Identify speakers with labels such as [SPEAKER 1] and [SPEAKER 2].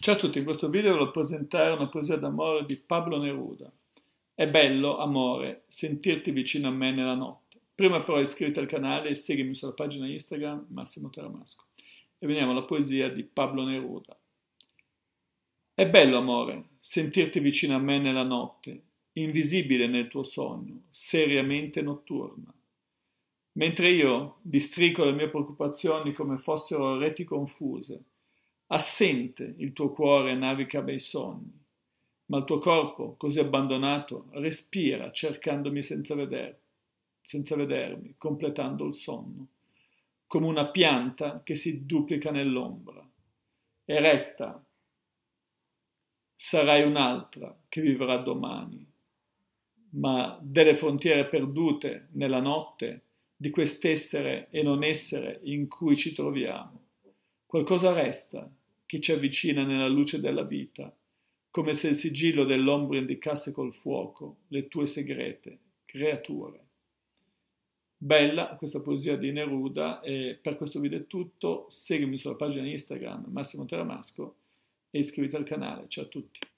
[SPEAKER 1] Ciao a tutti, in questo video voglio presentare una poesia d'amore di Pablo Neruda. È bello, amore, sentirti vicino a me nella notte. Prima però iscriviti al canale e seguimi sulla pagina Instagram Massimo Teramasco. E veniamo alla poesia di Pablo Neruda. È bello, amore, sentirti vicino a me nella notte, invisibile nel tuo sogno, seriamente notturna. Mentre io districo le mie preoccupazioni come fossero reti confuse, Assente il tuo cuore navica bei sogni, ma il tuo corpo, così abbandonato, respira cercandomi senza, veder, senza vedermi, completando il sonno, come una pianta che si duplica nell'ombra. Eretta, sarai un'altra che vivrà domani, ma delle frontiere perdute nella notte di quest'essere e non essere in cui ci troviamo. Qualcosa resta che ci avvicina nella luce della vita, come se il sigillo dell'ombra indicasse col fuoco le tue segrete creature. Bella questa poesia di Neruda e per questo video è tutto, seguimi sulla pagina Instagram Massimo Teramasco e iscriviti al canale, ciao a tutti.